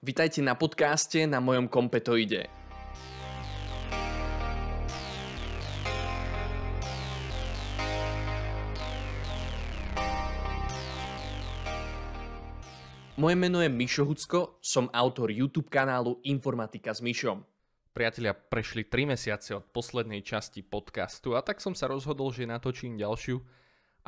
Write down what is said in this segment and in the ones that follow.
Vitajte na podcaste na mojom kompetoide. Moje meno je Mišo Hucko, som autor YouTube kanálu Informatika s Mišom. Priatelia, prešli 3 mesiace od poslednej časti podcastu a tak som sa rozhodol, že natočím ďalšiu.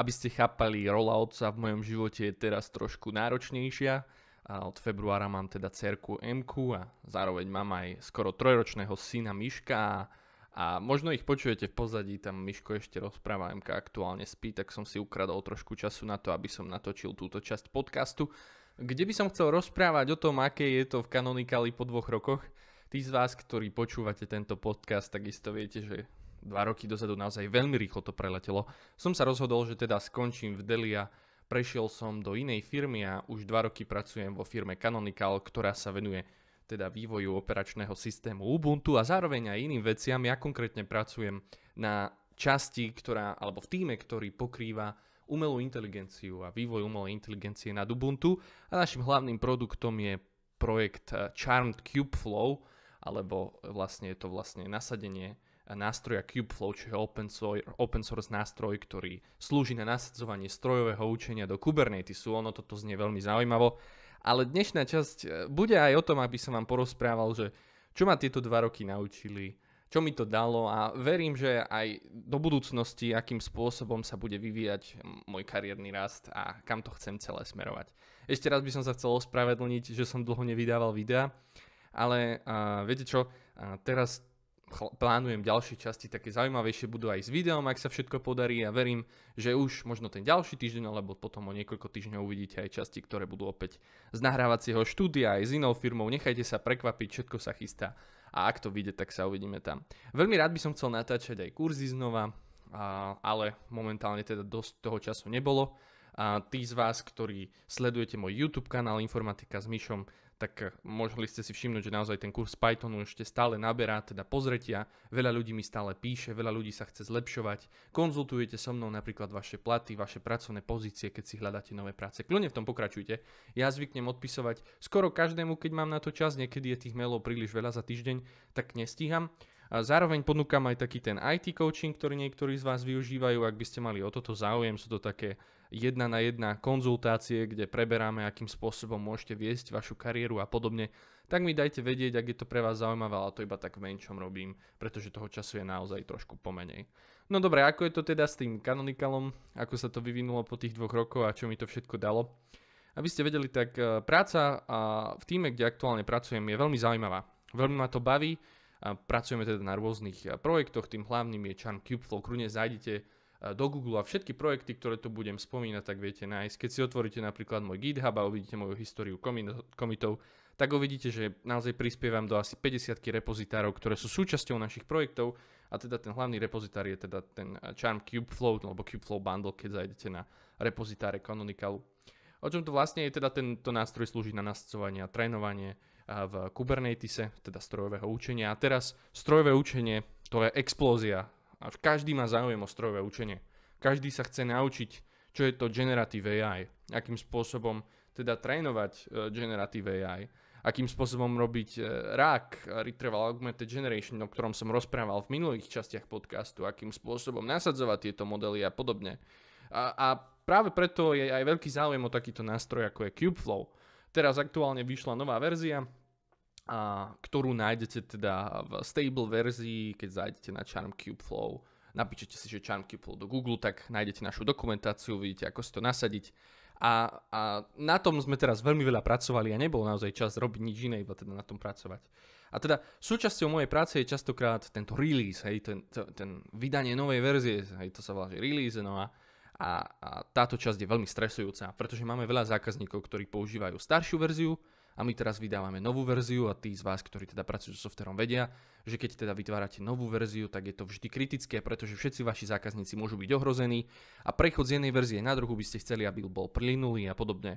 Aby ste chápali, rola otca v mojom živote je teraz trošku náročnejšia, a od februára mám teda cerku MQ a zároveň mám aj skoro trojročného syna Miška a možno ich počujete v pozadí, tam Miško ešte rozpráva, MK aktuálne spí, tak som si ukradol trošku času na to, aby som natočil túto časť podcastu, kde by som chcel rozprávať o tom, aké je to v kanonikali po dvoch rokoch. Tí z vás, ktorí počúvate tento podcast, takisto viete, že dva roky dozadu naozaj veľmi rýchlo to preletelo. Som sa rozhodol, že teda skončím v Delia Prešiel som do inej firmy a už dva roky pracujem vo firme Canonical, ktorá sa venuje teda vývoju operačného systému Ubuntu a zároveň aj iným veciam. Ja konkrétne pracujem na časti, ktorá, alebo v týme, ktorý pokrýva umelú inteligenciu a vývoj umelej inteligencie nad Ubuntu a našim hlavným produktom je projekt eh, Charmed Cube Flow, alebo vlastne je to vlastne nasadenie nástroja Kubeflow, čo je open source, open source nástroj, ktorý slúži na nasadzovanie strojového učenia do Kubernetesu. Ono toto znie veľmi zaujímavo. Ale dnešná časť e, bude aj o tom, aby som vám porozprával, že čo ma tieto dva roky naučili, čo mi to dalo a verím, že aj do budúcnosti, akým spôsobom sa bude vyvíjať môj kariérny rast a kam to chcem celé smerovať. Ešte raz by som sa chcel ospravedlniť, že som dlho nevydával videa, ale uh, viete čo, uh, teraz plánujem ďalšie časti, také zaujímavejšie budú aj s videom, ak sa všetko podarí a verím, že už možno ten ďalší týždeň alebo potom o niekoľko týždňov uvidíte aj časti, ktoré budú opäť z nahrávacieho štúdia aj s inou firmou. Nechajte sa prekvapiť, všetko sa chystá a ak to vyjde, tak sa uvidíme tam. Veľmi rád by som chcel natáčať aj kurzy znova, a, ale momentálne teda dosť toho času nebolo. A tí z vás, ktorí sledujete môj YouTube kanál Informatika s Myšom, tak mohli ste si všimnúť, že naozaj ten kurz Pythonu ešte stále naberá teda pozretia, veľa ľudí mi stále píše, veľa ľudí sa chce zlepšovať, konzultujete so mnou napríklad vaše platy, vaše pracovné pozície, keď si hľadáte nové práce. Kľudne v tom pokračujte. Ja zvyknem odpisovať skoro každému, keď mám na to čas, niekedy je tých mailov príliš veľa za týždeň, tak nestíham. A zároveň ponúkam aj taký ten IT coaching, ktorý niektorí z vás využívajú, ak by ste mali o toto záujem, sú to také jedna na jedna konzultácie, kde preberáme, akým spôsobom môžete viesť vašu kariéru a podobne, tak mi dajte vedieť, ak je to pre vás zaujímavé, ale to iba tak v menšom robím, pretože toho času je naozaj trošku pomenej. No dobre, ako je to teda s tým Canonicalom, ako sa to vyvinulo po tých dvoch rokoch a čo mi to všetko dalo? Aby ste vedeli, tak e, práca v týme, kde aktuálne pracujem, je veľmi zaujímavá. Veľmi ma to baví, pracujeme teda na rôznych e, projektoch, tým hlavným je Charm Flow, krúne zájdete E, do Google a všetky projekty, ktoré tu budem spomínať, tak viete nájsť. Keď si otvoríte napríklad môj GitHub a uvidíte moju históriu komitov, tak uvidíte, že naozaj prispievam do asi 50 repozitárov, ktoré sú súčasťou našich projektov a teda ten hlavný repozitár je teda ten e, Charm Kubeflow alebo Kubeflow Bundle, keď zajdete na repozitáre Canonicalu. O čom to vlastne je, teda tento nástroj slúži na nascovanie a trénovanie e, v Kubernetese, teda strojového učenia. A teraz strojové učenie, to je explózia a každý má záujem o strojové učenie. Každý sa chce naučiť, čo je to generative AI, akým spôsobom teda trénovať e, generative AI, akým spôsobom robiť e, RAG, e, Retrieval Augmented Generation, o ktorom som rozprával v minulých častiach podcastu, akým spôsobom nasadzovať tieto modely a podobne. A, a práve preto je aj veľký záujem o takýto nástroj ako je Kubeflow. Teraz aktuálne vyšla nová verzia, a, ktorú nájdete teda v stable verzii, keď zájdete na CharmCube Flow, Napíšete si, že CharmCube Flow do Google, tak nájdete našu dokumentáciu, vidíte, ako si to nasadiť. A, a na tom sme teraz veľmi veľa pracovali a nebol naozaj čas robiť nič iné, iba teda na tom pracovať. A teda súčasťou mojej práce je častokrát tento release, hej, ten, ten, ten vydanie novej verzie, hej, to sa volá že release, no a, a, a táto časť je veľmi stresujúca, pretože máme veľa zákazníkov, ktorí používajú staršiu verziu, a my teraz vydávame novú verziu a tí z vás, ktorí teda pracujú so softverom vedia, že keď teda vytvárate novú verziu, tak je to vždy kritické, pretože všetci vaši zákazníci môžu byť ohrození a prechod z jednej verzie na druhú by ste chceli, aby bol plynulý a podobne.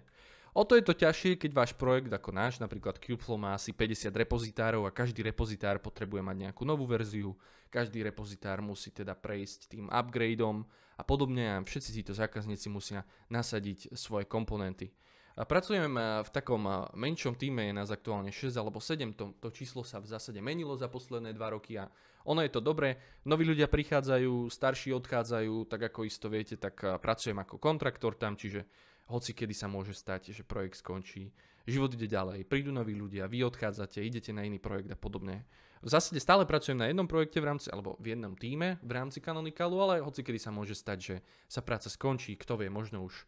O to je to ťažšie, keď váš projekt ako náš, napríklad Kubeflow má asi 50 repozitárov a každý repozitár potrebuje mať nejakú novú verziu, každý repozitár musí teda prejsť tým upgradeom a podobne a všetci títo zákazníci musia nasadiť svoje komponenty. A pracujem v takom menšom týme, je nás aktuálne 6 alebo 7, to, to číslo sa v zásade menilo za posledné 2 roky a ono je to dobré. Noví ľudia prichádzajú, starší odchádzajú, tak ako isto viete, tak pracujem ako kontraktor tam, čiže hoci kedy sa môže stať, že projekt skončí, život ide ďalej, prídu noví ľudia, vy odchádzate, idete na iný projekt a podobne. V zásade stále pracujem na jednom projekte v rámci, alebo v jednom týme v rámci Canonicalu, ale hoci kedy sa môže stať, že sa práca skončí, kto vie, možno už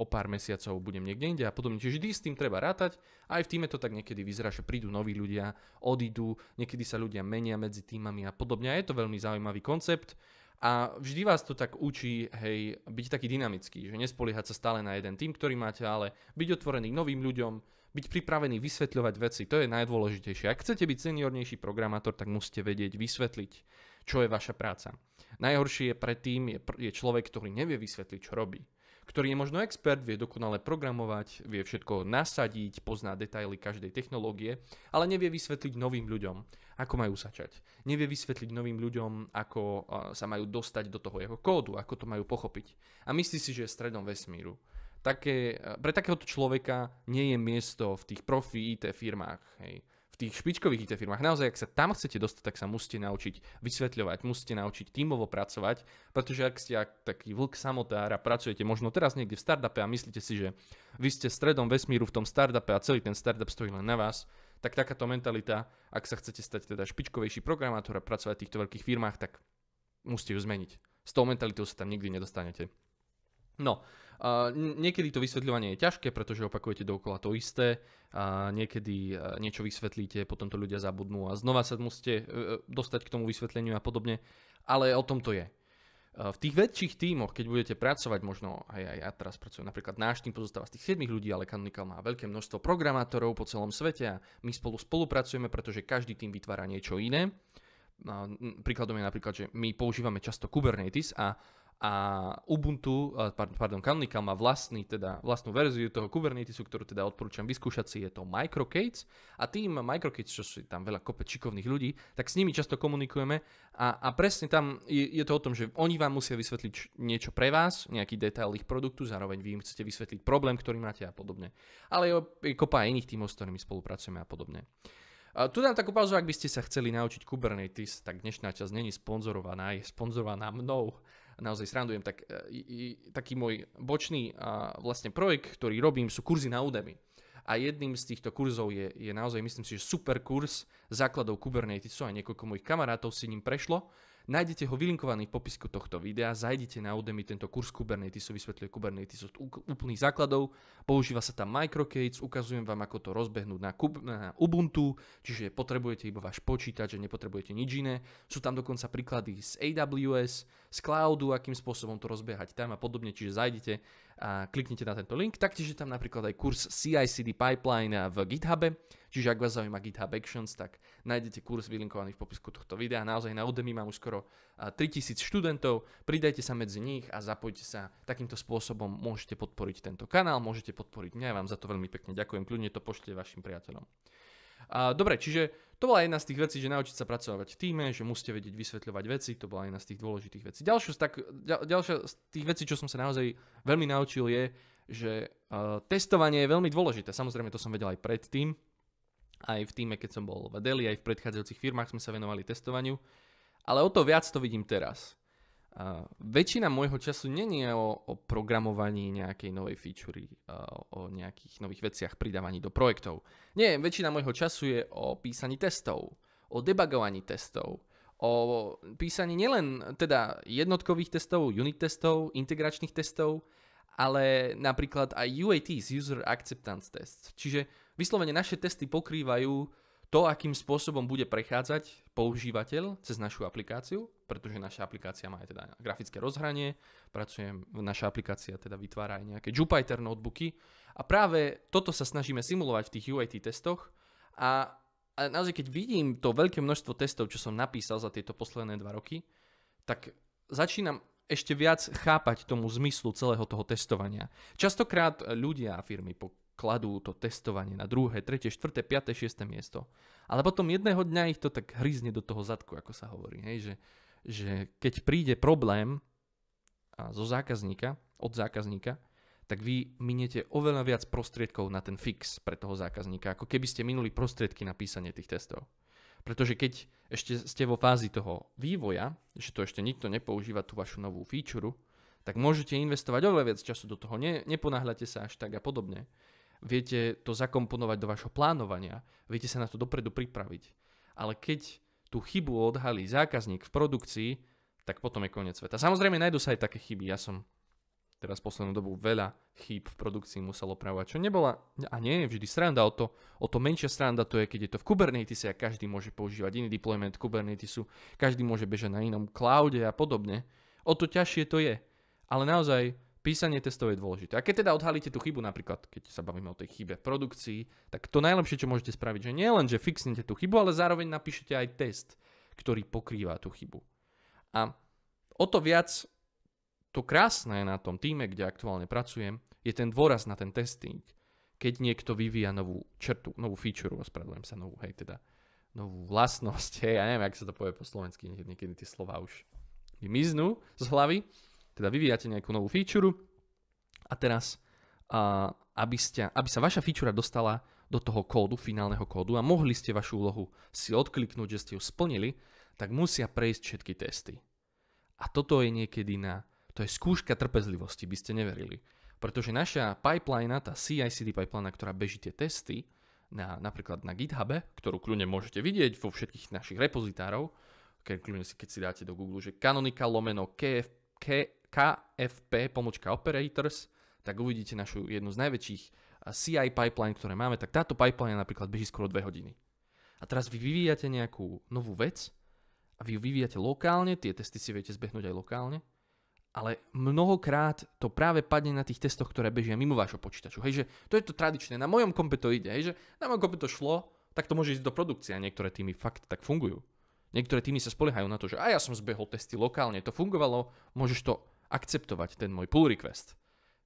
o pár mesiacov budem niekde inde a podobne. Čiže vždy s tým treba rátať. Aj v týme to tak niekedy vyzerá, že prídu noví ľudia, odídu, niekedy sa ľudia menia medzi týmami a podobne. A je to veľmi zaujímavý koncept a vždy vás to tak učí, hej, byť taký dynamický, že nespoliehať sa stále na jeden tým, ktorý máte, ale byť otvorený novým ľuďom, byť pripravený vysvetľovať veci, to je najdôležitejšie. Ak chcete byť seniornejší programátor, tak musíte vedieť vysvetliť, čo je vaša práca. Najhoršie pre tým je, je človek, ktorý nevie vysvetliť, čo robí ktorý je možno expert, vie dokonale programovať, vie všetko nasadiť, pozná detaily každej technológie, ale nevie vysvetliť novým ľuďom, ako majú začať. Nevie vysvetliť novým ľuďom, ako sa majú dostať do toho jeho kódu, ako to majú pochopiť. A myslí si, že je stredom vesmíru také, pre takéhoto človeka nie je miesto v tých profi IT firmách. Hej v tých špičkových IT firmách. Naozaj, ak sa tam chcete dostať, tak sa musíte naučiť vysvetľovať, musíte naučiť tímovo pracovať, pretože ak ste ak taký vlk samotár a pracujete možno teraz niekde v startupe a myslíte si, že vy ste stredom vesmíru v tom startupe a celý ten startup stojí len na vás, tak takáto mentalita, ak sa chcete stať teda špičkovejší programátor a pracovať v týchto veľkých firmách, tak musíte ju zmeniť. S tou mentalitou sa tam nikdy nedostanete. No, Uh, niekedy to vysvetľovanie je ťažké, pretože opakujete dokola to isté uh, niekedy e, niečo vysvetlíte, potom to ľudia zabudnú a znova sa musíte uh, dostať k tomu vysvetleniu a podobne, ale o tom to je. v tých väčších tímoch, keď budete pracovať, možno aj, aj ja teraz pracujem, napríklad náš tým pozostáva z tých 7 ľudí, ale Canonical má veľké množstvo programátorov po celom svete a my spolu spolupracujeme, pretože každý tým vytvára niečo iné. Príkladom je napríklad, že my používame často Kubernetes a a Ubuntu, pardon, Canonical má vlastný, teda vlastnú verziu toho Kubernetesu, ktorú teda odporúčam vyskúšať si, je to Microcates a tým Microcates, čo si tam veľa kopec šikovných ľudí, tak s nimi často komunikujeme a, a presne tam je, je to o tom, že oni vám musia vysvetliť niečo pre vás, nejaký detail ich produktu, zároveň vy im chcete vysvetliť problém, ktorý máte a podobne. Ale je, je kopa aj iných tímov, s ktorými spolupracujeme a podobne. A tu dám takú pauzu, ak by ste sa chceli naučiť Kubernetes, tak dnešná časť není sponzorovaná, je sponzorovaná mnou naozaj srandujem, tak e, i, i, taký môj bočný a, vlastne projekt, ktorý robím, sú kurzy na Udemy. A jedným z týchto kurzov je, je naozaj, myslím si, že super kurz základov Kubernetesu a niekoľko mojich kamarátov si ním prešlo Nájdete ho vylinkovaný v popisku tohto videa, zajdite na Udemy tento kurz Kubernetesu, vysvetľuje Kubernetes od úplných základov, používa sa tam Microcates, ukazujem vám ako to rozbehnúť na, Kub- na Ubuntu, čiže potrebujete iba váš počítač, že nepotrebujete nič iné. Sú tam dokonca príklady z AWS, z cloudu, akým spôsobom to rozbiehať tam a podobne, čiže zajdite a kliknite na tento link. Taktiež je tam napríklad aj kurz CICD pipeline v GitHube, Čiže ak vás zaujíma GitHub Actions, tak nájdete kurz vylinkovaný v popisku tohto videa. Naozaj na Udemy mám už skoro 3000 študentov, pridajte sa medzi nich a zapojte sa. Takýmto spôsobom môžete podporiť tento kanál, môžete podporiť mňa, ja vám za to veľmi pekne ďakujem, kľudne to pošlite vašim priateľom. Dobre, čiže to bola jedna z tých vecí, že naučiť sa pracovať v týme, že musíte vedieť vysvetľovať veci, to bola jedna z tých dôležitých vecí. Ďalšia z, ďalšia z tých vecí, čo som sa naozaj veľmi naučil je, že testovanie je veľmi dôležité. Samozrejme, to som vedel aj predtým, aj v týme, keď som bol v Adeli, aj v predchádzajúcich firmách sme sa venovali testovaniu, ale o to viac to vidím teraz. Uh, väčšina môjho času není o, o programovaní nejakej novej featurey, uh, o nejakých nových veciach, pridávaní do projektov. Nie, väčšina môjho času je o písaní testov, o debugovaní testov, o písaní nielen teda jednotkových testov, unit testov, integračných testov, ale napríklad aj UATs, User Acceptance Tests. Čiže Vyslovene naše testy pokrývajú to, akým spôsobom bude prechádzať používateľ cez našu aplikáciu, pretože naša aplikácia má aj teda grafické rozhranie, pracujem, naša aplikácia teda vytvára aj nejaké Jupyter notebooky a práve toto sa snažíme simulovať v tých UAT testoch a, a naozaj keď vidím to veľké množstvo testov, čo som napísal za tieto posledné dva roky, tak začínam ešte viac chápať tomu zmyslu celého toho testovania. Častokrát ľudia a firmy, kladú to testovanie na druhé, tretie, štvrté, piaté, šiesté miesto. Ale potom jedného dňa ich to tak hryzne do toho zadku, ako sa hovorí. Hej? Že, že keď príde problém zo zákazníka, od zákazníka, tak vy miniete oveľa viac prostriedkov na ten fix pre toho zákazníka, ako keby ste minuli prostriedky na písanie tých testov. Pretože keď ešte ste vo fázi toho vývoja, že to ešte nikto nepoužíva tú vašu novú feature, tak môžete investovať oveľa viac času do toho, ne, neponáhľate sa až tak a podobne viete to zakomponovať do vašho plánovania, viete sa na to dopredu pripraviť. Ale keď tú chybu odhalí zákazník v produkcii, tak potom je koniec sveta. Samozrejme, nájdú sa aj také chyby. Ja som teraz poslednú dobu veľa chýb v produkcii musel opravovať, čo nebola a nie je vždy sranda, o to, o to menšia sranda to je, keď je to v Kubernetes a každý môže používať iný deployment Kubernetesu, každý môže bežať na inom cloude a podobne. O to ťažšie to je. Ale naozaj písanie testov je dôležité. A keď teda odhalíte tú chybu, napríklad keď sa bavíme o tej chybe v produkcii, tak to najlepšie, čo môžete spraviť, že nie len, že fixnete tú chybu, ale zároveň napíšete aj test, ktorý pokrýva tú chybu. A o to viac to krásne na tom týme, kde aktuálne pracujem, je ten dôraz na ten testing. Keď niekto vyvíja novú črtu, novú feature, ospravedlňujem sa novú, hej, teda novú vlastnosť, hej, ja neviem, ak sa to povie po slovensky, niekedy tie slova už vymiznú z hlavy, teda vyvíjate nejakú novú feature a teraz, uh, aby, ste, aby sa vaša feature dostala do toho kódu, finálneho kódu a mohli ste vašu úlohu si odkliknúť, že ste ju splnili, tak musia prejsť všetky testy. A toto je niekedy na... To je skúška trpezlivosti, by ste neverili. Pretože naša pipeline, tá CICD pipeline, ktorá beží tie testy, na, napríklad na GitHub, ktorú kľudne môžete vidieť vo všetkých našich repozitárov, keď, si, keď si dáte do Google, že canonical lomeno kf KFP pomočka operators, tak uvidíte našu jednu z najväčších eh, CI pipeline, ktoré máme, tak táto pipeline napríklad beží skoro 2 hodiny. A teraz vy vyvíjate nejakú novú vec a vy ju vyvíjate lokálne, tie testy si viete zbehnúť aj lokálne, ale mnohokrát to práve padne na tých testoch, ktoré bežia mimo vášho počítaču. Hej, že to je to tradičné, na mojom kompe to ide, hej, že na mojom kompe to šlo, tak to môže ísť do produkcie a niektoré týmy fakt tak fungujú. Niektoré týmy sa spoliehajú na to, že a ja som zbehol testy lokálne, to fungovalo, môžeš to akceptovať ten môj pull request.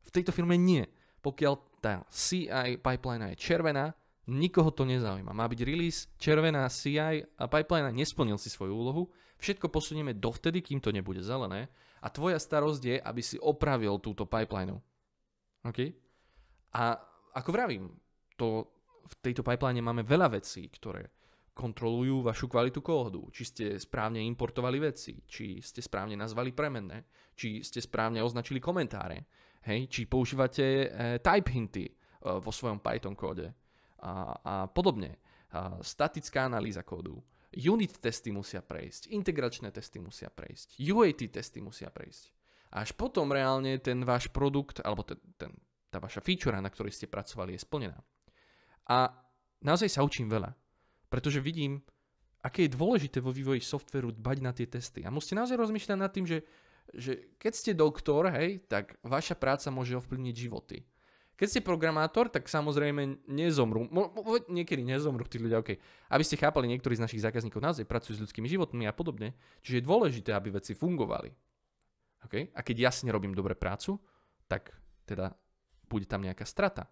V tejto firme nie. Pokiaľ tá CI pipeline je červená, nikoho to nezaujíma. Má byť release, červená CI a pipeline nesplnil si svoju úlohu. Všetko posunieme dovtedy, kým to nebude zelené. A tvoja starosť je, aby si opravil túto pipeline. Okay? A ako vravím, to, v tejto pipeline máme veľa vecí, ktoré kontrolujú vašu kvalitu kódu, či ste správne importovali veci, či ste správne nazvali premenné, či ste správne označili komentáre, hej, či používate e, type hinty e, vo svojom Python kóde a, a podobne. A e, statická analýza kódu, unit testy musia prejsť, integračné testy musia prejsť, UAT testy musia prejsť. Až potom reálne ten váš produkt, alebo ten, ten, tá vaša feature, na ktorej ste pracovali, je splnená. A naozaj sa učím veľa. Pretože vidím, aké je dôležité vo vývoji softveru dbať na tie testy. A musíte naozaj rozmýšľať nad tým, že, že keď ste doktor, hej, tak vaša práca môže ovplyvniť životy. Keď ste programátor, tak samozrejme nezomrú. Mo, mo, niekedy nezomrú tí ľudia, OK. Aby ste chápali, niektorí z našich zákazníkov naozaj pracujú s ľudskými životmi a podobne. Čiže je dôležité, aby veci fungovali. Okay? A keď jasne robím dobre prácu, tak teda bude tam nejaká strata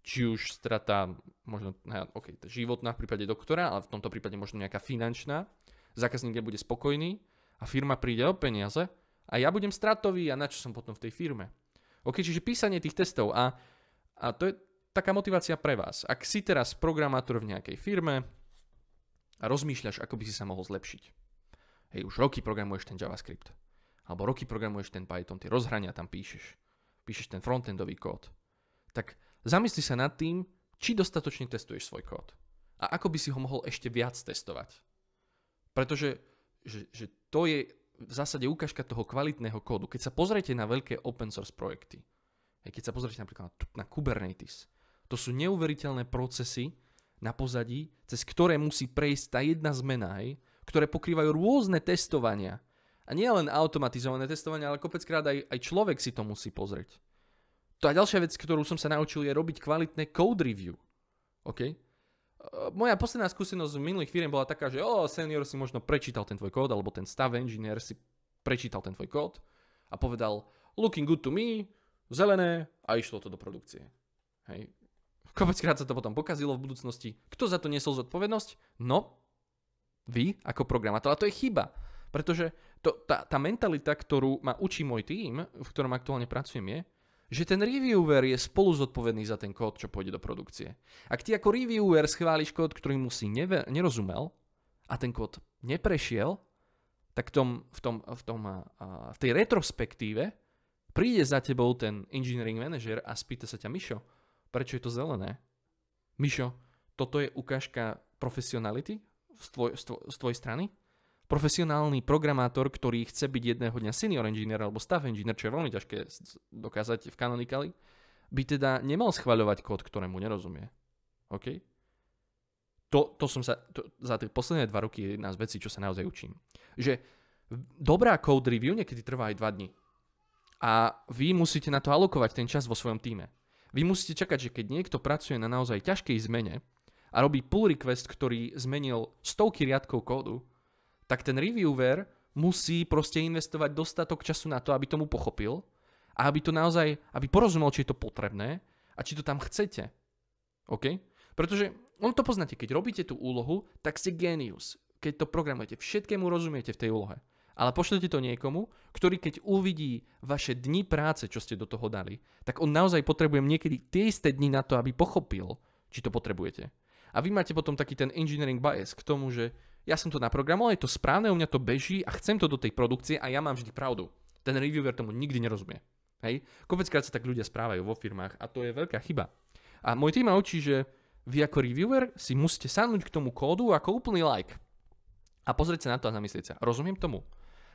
či už strata, možno, no OK, životná v prípade doktora, ale v tomto prípade možno nejaká finančná, zákazník nebude spokojný a firma príde o peniaze a ja budem stratový a na čo som potom v tej firme. OK, čiže písanie tých testov a, a to je taká motivácia pre vás. Ak si teraz programátor v nejakej firme a rozmýšľaš, ako by si sa mohol zlepšiť. Hej, už roky programuješ ten JavaScript. Alebo roky programuješ ten Python, tie rozhrania tam píšeš. Píšeš ten frontendový kód. Tak Zamysli sa nad tým, či dostatočne testuješ svoj kód. A ako by si ho mohol ešte viac testovať. Pretože že, že to je v zásade ukážka toho kvalitného kódu. Keď sa pozriete na veľké open source projekty, keď sa pozriete napríklad na, na Kubernetes, to sú neuveriteľné procesy na pozadí, cez ktoré musí prejsť tá jedna zmena, hej, ktoré pokrývajú rôzne testovania. A nie len automatizované testovania, ale kopeckrát aj, aj človek si to musí pozrieť. Tá ďalšia vec, ktorú som sa naučil, je robiť kvalitné code review. OK? E, moja posledná skúsenosť v minulých firm bola taká, že o, senior si možno prečítal ten tvoj kód, alebo ten stav engineer si prečítal ten tvoj kód a povedal looking good to me, zelené a išlo to do produkcie. Hej. Kopeckrát sa to potom pokazilo v budúcnosti. Kto za to nesol zodpovednosť? No, vy ako programátor. A to je chyba. Pretože to, tá, tá mentalita, ktorú ma učí môj tým, v ktorom aktuálne pracujem, je, že ten reviewer je spolu zodpovedný za ten kód, čo pôjde do produkcie. Ak ty ako reviewer schváliš kód, ktorý mu si neve- nerozumel a ten kód neprešiel, tak v, tom, v, tom, v, tom, v tej retrospektíve príde za tebou ten engineering manager a spýta sa ťa, Mišo, prečo je to zelené? Mišo, toto je ukážka profesionality z, tvoj, z, tvoj, z tvojej strany? profesionálny programátor, ktorý chce byť jedného dňa senior engineer alebo staff engineer, čo je veľmi ťažké dokázať v Canonicali, by teda nemal schvaľovať kód, ktorému nerozumie. OK? To, to som sa, to, za tie posledné dva roky je jedna z vecí, čo sa naozaj učím. Že dobrá code review niekedy trvá aj 2 dní. A vy musíte na to alokovať ten čas vo svojom týme. Vy musíte čakať, že keď niekto pracuje na naozaj ťažkej zmene a robí pull request, ktorý zmenil stovky riadkov kódu, tak ten reviewer musí proste investovať dostatok času na to, aby tomu pochopil a aby to naozaj, aby porozumel, či je to potrebné a či to tam chcete. OK? Pretože on to poznáte, keď robíte tú úlohu, tak ste genius. Keď to programujete, všetkému rozumiete v tej úlohe. Ale pošlete to niekomu, ktorý keď uvidí vaše dni práce, čo ste do toho dali, tak on naozaj potrebuje niekedy tie isté dni na to, aby pochopil, či to potrebujete. A vy máte potom taký ten engineering bias k tomu, že ja som to naprogramoval, je to správne, u mňa to beží a chcem to do tej produkcie a ja mám vždy pravdu. Ten reviewer tomu nikdy nerozumie. Hej? Kopeckrát sa tak ľudia správajú vo firmách a to je veľká chyba. A môj tým ma učí, že vy ako reviewer si musíte sadnúť k tomu kódu ako úplný like a pozrieť sa na to a zamyslieť sa. Rozumiem tomu?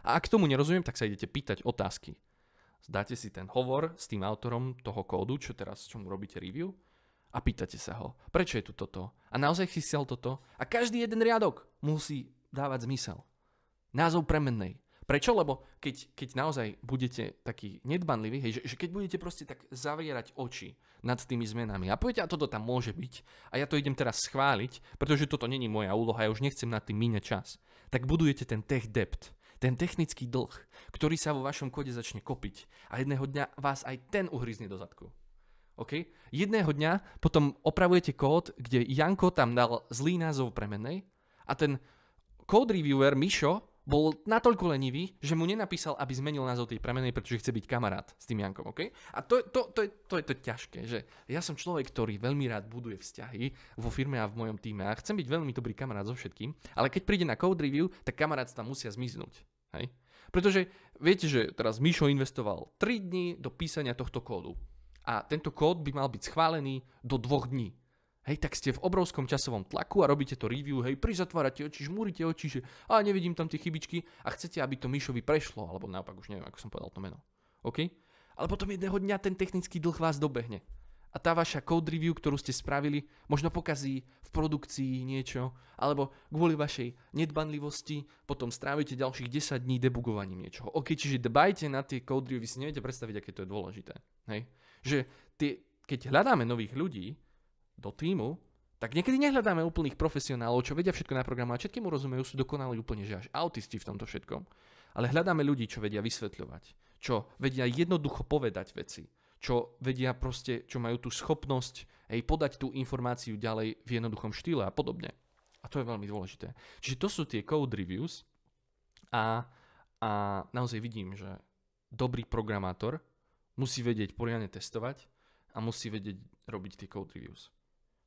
A ak tomu nerozumiem, tak sa idete pýtať otázky. Zdáte si ten hovor s tým autorom toho kódu, čo teraz, čomu robíte review a pýtate sa ho, prečo je tu toto? A naozaj chcel toto? A každý jeden riadok musí dávať zmysel. Názov premennej. Prečo? Lebo keď, keď naozaj budete taký nedbanliví, hej, že, že keď budete proste tak zavierať oči nad tými zmenami a poviete, a toto tam môže byť a ja to idem teraz schváliť, pretože toto není moja úloha, ja už nechcem nad tým míňať čas, tak budujete ten tech debt, ten technický dlh, ktorý sa vo vašom kode začne kopiť a jedného dňa vás aj ten uhryzne do zadku. OK? Jedného dňa potom opravujete kód, kde Janko tam dal zlý názov premennej a ten code reviewer Mišo bol natoľko lenivý, že mu nenapísal, aby zmenil názov tej premenej, pretože chce byť kamarát s tým Jankom, OK? A to, to, to, je, to je to ťažké, že ja som človek, ktorý veľmi rád buduje vzťahy vo firme a v mojom týme a chcem byť veľmi dobrý kamarát so všetkým, ale keď príde na code review, tak kamarát tam musia zmiznúť, hej? Pretože viete, že teraz Mišo investoval 3 dní do písania tohto kódu a tento kód by mal byť schválený do dvoch dní. Hej, tak ste v obrovskom časovom tlaku a robíte to review, hej, prizatvárate oči, žmúrite oči, že a nevidím tam tie chybičky a chcete, aby to myšovi prešlo, alebo naopak už neviem, ako som povedal to meno. OK? Ale potom jedného dňa ten technický dlh vás dobehne. A tá vaša code review, ktorú ste spravili, možno pokazí v produkcii niečo, alebo kvôli vašej nedbanlivosti potom strávite ďalších 10 dní debugovaním niečoho. OK, čiže dbajte na tie code review, vy si neviete predstaviť, aké to je dôležité. Hej? že tie, keď hľadáme nových ľudí do týmu, tak niekedy nehľadáme úplných profesionálov, čo vedia všetko naprogramovať, všetkému rozumejú, sú dokonali úplne, že až autisti v tomto všetkom. Ale hľadáme ľudí, čo vedia vysvetľovať, čo vedia jednoducho povedať veci, čo vedia proste, čo majú tú schopnosť hej, podať tú informáciu ďalej v jednoduchom štýle a podobne. A to je veľmi dôležité. Čiže to sú tie code reviews a, a naozaj vidím, že dobrý programátor musí vedieť poriadne testovať a musí vedieť robiť tie code reviews.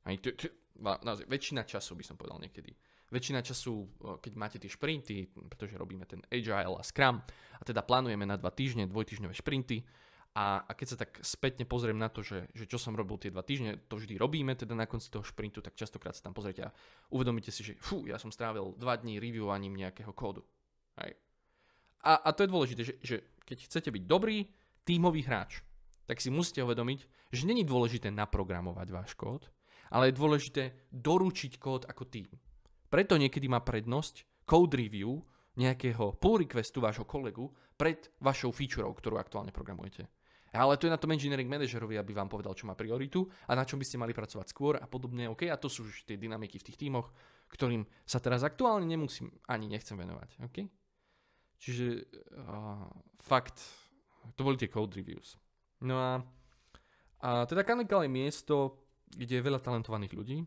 Aj t- t- naozaj, väčšina času by som povedal niekedy. Väčšina času, eh, keď máte tie šprinty, pretože robíme ten Agile a Scrum, a teda plánujeme na dva týždne, dvojtýždňové šprinty, a, a keď sa tak spätne pozriem na to, že, že čo som robil tie dva týždne, to vždy robíme teda na konci toho šprintu, tak častokrát sa tam pozrite a uvedomíte si, že fú, ja som strávil dva dní reviewovaním nejakého kódu. Aj. A, a to je dôležité, že, že keď chcete byť dobrý, tímový hráč, tak si musíte uvedomiť, že není dôležité naprogramovať váš kód, ale je dôležité doručiť kód ako tým. Preto niekedy má prednosť code review nejakého pull requestu vášho kolegu pred vašou featureou, ktorú aktuálne programujete. Ale to je na tom engineering manažerovi, aby vám povedal, čo má prioritu a na čom by ste mali pracovať skôr a podobne. Okay? A to sú už tie dynamiky v tých tímoch, ktorým sa teraz aktuálne nemusím ani nechcem venovať. Okay? Čiže uh, fakt to boli tie code reviews. No a, a teda Kanekal je miesto, kde je veľa talentovaných ľudí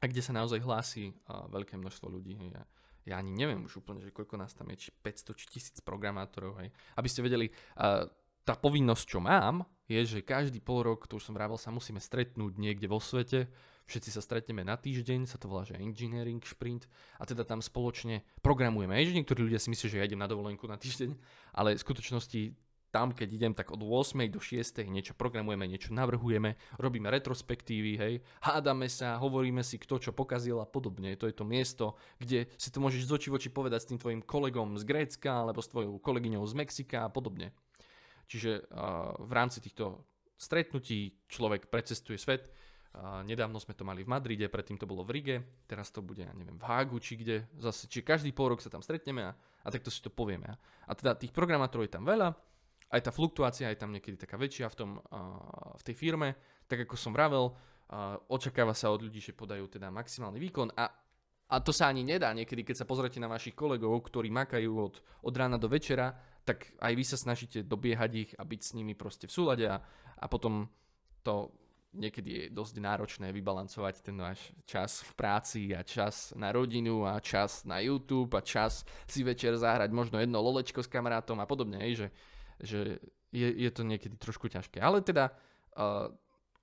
a kde sa naozaj hlási a, veľké množstvo ľudí. Ja, ja ani neviem už úplne, že koľko nás tam je, či 500, či 1000 programátorov. Hej. Aby ste vedeli, a, tá povinnosť, čo mám, je, že každý pol rok, to už som vravel, sa musíme stretnúť niekde vo svete, všetci sa stretneme na týždeň, sa to volá, že engineering sprint a teda tam spoločne programujeme. Ježe niektorí ľudia si myslia, že ja idem na dovolenku na týždeň, ale v skutočnosti tam, keď idem tak od 8 do 6 niečo programujeme, niečo navrhujeme, robíme retrospektívy, hej, hádame sa, hovoríme si kto čo pokazil a podobne. To je to miesto, kde si to môžeš z oči v oči povedať s tým tvojim kolegom z Grécka alebo s tvojou kolegyňou z Mexika a podobne. Čiže uh, v rámci týchto stretnutí človek precestuje svet. Uh, nedávno sme to mali v Madride, predtým to bolo v Rige, teraz to bude, ja neviem, v Hágu či kde. Zase, či každý pol rok sa tam stretneme a, a takto si to povieme. A teda tých programátorov je tam veľa, aj tá fluktuácia je tam niekedy taká väčšia v, tom, v tej firme. Tak ako som vravel, očakáva sa od ľudí, že podajú teda maximálny výkon a, a to sa ani nedá niekedy, keď sa pozrete na vašich kolegov, ktorí makajú od, od rána do večera, tak aj vy sa snažíte dobiehať ich a byť s nimi proste v súlade a, a potom to niekedy je dosť náročné vybalancovať ten váš čas v práci a čas na rodinu a čas na YouTube a čas si večer zahrať možno jedno lolečko s kamarátom a podobne, hej, že že je, je to niekedy trošku ťažké. Ale teda uh,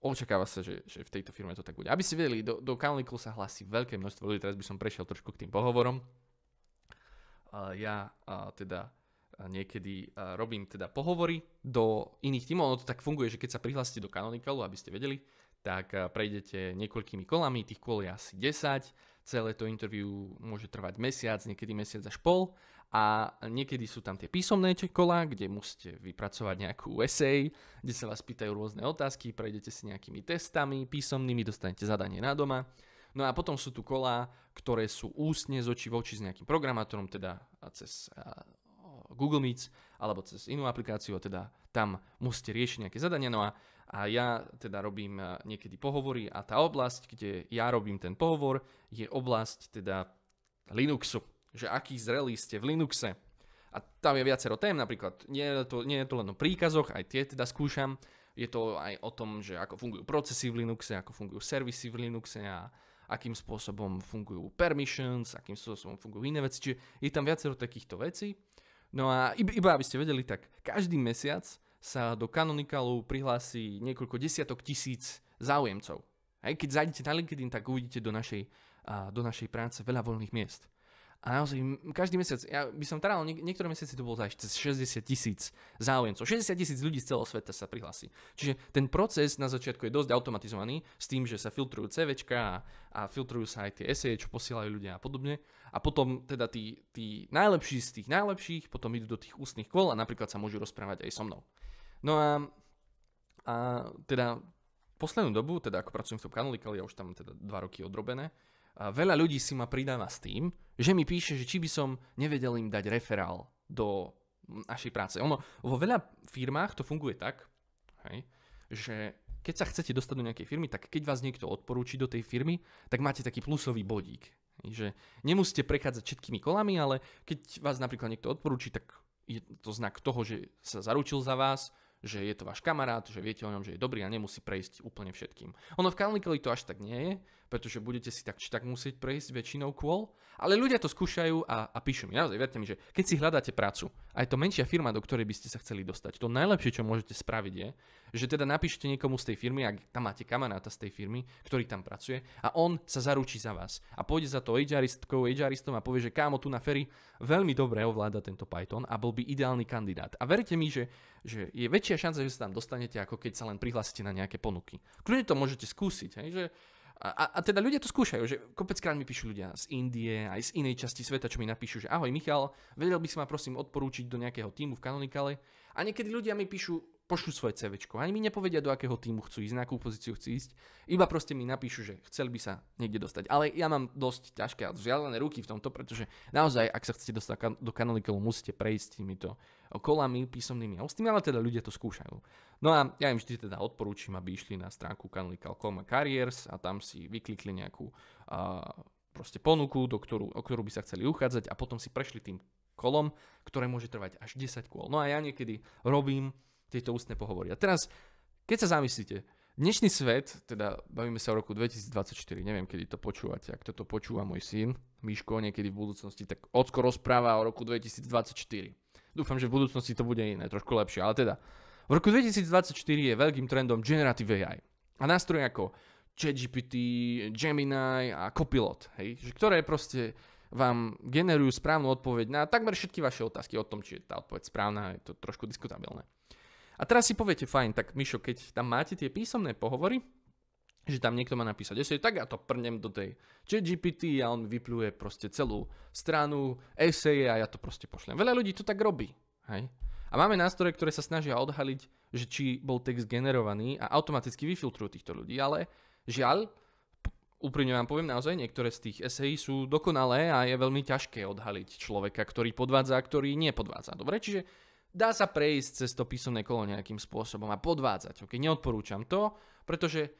očakáva sa, že, že v tejto firme to tak bude. Aby ste vedeli, do, do Canonical sa hlási veľké množstvo ľudí, teraz by som prešiel trošku k tým pohovorom. Uh, ja uh, teda niekedy uh, robím teda pohovory do iných tímov, ono to tak funguje, že keď sa prihlásite do Canonicalu, aby ste vedeli, tak prejdete niekoľkými kolami, tých kol je asi 10, celé to interview môže trvať mesiac, niekedy mesiac až pol a niekedy sú tam tie písomné kola, kde musíte vypracovať nejakú esej, kde sa vás pýtajú rôzne otázky, prejdete si nejakými testami písomnými, dostanete zadanie na doma. No a potom sú tu kolá, ktoré sú ústne z očí v oči s nejakým programátorom, teda cez Google Meets alebo cez inú aplikáciu, teda tam musíte riešiť nejaké zadania. No a, a ja teda robím niekedy pohovory a tá oblasť, kde ja robím ten pohovor, je oblasť teda Linuxu že aký zrelí ste v Linuxe. A tam je viacero tém, napríklad nie je to, nie je to len o príkazoch, aj tie teda skúšam, je to aj o tom, že ako fungujú procesy v Linuxe, ako fungujú servisy v Linuxe a akým spôsobom fungujú permissions, akým spôsobom fungujú iné veci, čiže je tam viacero takýchto vecí. No a iba, aby ste vedeli, tak každý mesiac sa do Canonicalu prihlási niekoľko desiatok tisíc záujemcov. Aj keď zájdete na LinkedIn, tak uvidíte do našej, do našej práce veľa voľných miest. A naozaj, každý mesiac, ja by som trával, niek- niektoré mesiace to bolo za cez 60 tisíc záujemcov. 60 tisíc ľudí z celého sveta sa prihlási. Čiže ten proces na začiatku je dosť automatizovaný s tým, že sa filtrujú CVčka a, a filtrujú sa aj tie eseje, čo posielajú ľudia a podobne. A potom teda tí, tí najlepší z tých najlepších potom idú do tých ústnych kôl a napríklad sa môžu rozprávať aj so mnou. No a, a teda poslednú dobu, teda ako pracujem v tom kanáli, ja už tam teda dva roky odrobené, veľa ľudí si ma pridáva s tým, že mi píše, že či by som nevedel im dať referál do našej práce. Ono, vo veľa firmách to funguje tak, hej, že keď sa chcete dostať do nejakej firmy, tak keď vás niekto odporúči do tej firmy, tak máte taký plusový bodík. Že nemusíte prechádzať všetkými kolami, ale keď vás napríklad niekto odporúči, tak je to znak toho, že sa zaručil za vás, že je to váš kamarát, že viete o ňom, že je dobrý a nemusí prejsť úplne všetkým. Ono v Calnically to až tak nie je, pretože budete si tak či tak musieť prejsť väčšinou kôl, ale ľudia to skúšajú a, a píšu mi. Naozaj, verte mi, že keď si hľadáte prácu, aj to menšia firma, do ktorej by ste sa chceli dostať, to najlepšie, čo môžete spraviť je, že teda napíšete niekomu z tej firmy, ak tam máte kamaráta z tej firmy, ktorý tam pracuje a on sa zaručí za vás a pôjde za to HRistkou, HRistom a povie, že kámo tu na Ferry veľmi dobre ovláda tento Python a bol by ideálny kandidát. A verte mi, že, že je väčšia šanca, že sa tam dostanete, ako keď sa len prihlásite na nejaké ponuky. Kľudne to môžete skúsiť, hej, že a, a teda ľudia to skúšajú, že kopeckrát mi píšu ľudia z Indie, aj z inej časti sveta, čo mi napíšu, že ahoj Michal, vedel by si ma prosím odporúčiť do nejakého týmu v Kanonikale. A niekedy ľudia mi píšu pošlu svoje CV. Ani mi nepovedia, do akého týmu chcú ísť, na akú pozíciu chcú ísť. Iba proste mi napíšu, že chceli by sa niekde dostať. Ale ja mám dosť ťažké a vzdialené ruky v tomto, pretože naozaj, ak sa chcete dostať do Canonicalu, musíte prejsť týmito kolami písomnými a ostými, ale teda ľudia to skúšajú. No a ja im vždy teda odporúčam, aby išli na stránku Canonical.com a Careers a tam si vyklikli nejakú uh, proste ponuku, do ktorú, o ktorú by sa chceli uchádzať a potom si prešli tým kolom, ktoré môže trvať až 10 kôl. No a ja niekedy robím tieto ústne pohovory. A teraz, keď sa zamyslíte, dnešný svet, teda bavíme sa o roku 2024, neviem, kedy to počúvate, ak toto počúva môj syn, Miško, niekedy v budúcnosti, tak odsko rozpráva o roku 2024. Dúfam, že v budúcnosti to bude iné, trošku lepšie, ale teda. V roku 2024 je veľkým trendom Generative AI a nástroje ako ChatGPT, Gemini a Copilot, hej, ktoré proste vám generujú správnu odpoveď na takmer všetky vaše otázky o tom, či je tá odpoveď správna, je to trošku diskutabilné. A teraz si poviete, fajn, tak Mišo, keď tam máte tie písomné pohovory, že tam niekto má napísať esej, tak ja to prnem do tej GPT a on vypluje proste celú stranu eseje a ja to proste pošlem. Veľa ľudí to tak robí. Hej? A máme nástroje, ktoré sa snažia odhaliť, že či bol text generovaný a automaticky vyfiltrujú týchto ľudí, ale žiaľ, úprimne vám poviem naozaj, niektoré z tých esejí sú dokonalé a je veľmi ťažké odhaliť človeka, ktorý podvádza a ktorý nepodvádza. Dobre, čiže dá sa prejsť cez to písomné kolo nejakým spôsobom a podvádzať. Okay? Neodporúčam to, pretože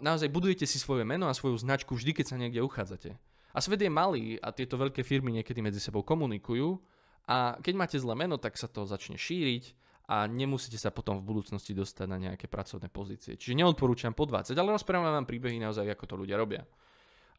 naozaj budujete si svoje meno a svoju značku vždy, keď sa niekde uchádzate. A svet je malý a tieto veľké firmy niekedy medzi sebou komunikujú a keď máte zlé meno, tak sa to začne šíriť a nemusíte sa potom v budúcnosti dostať na nejaké pracovné pozície. Čiže neodporúčam podvádzať, ale rozprávam vám príbehy naozaj, ako to ľudia robia.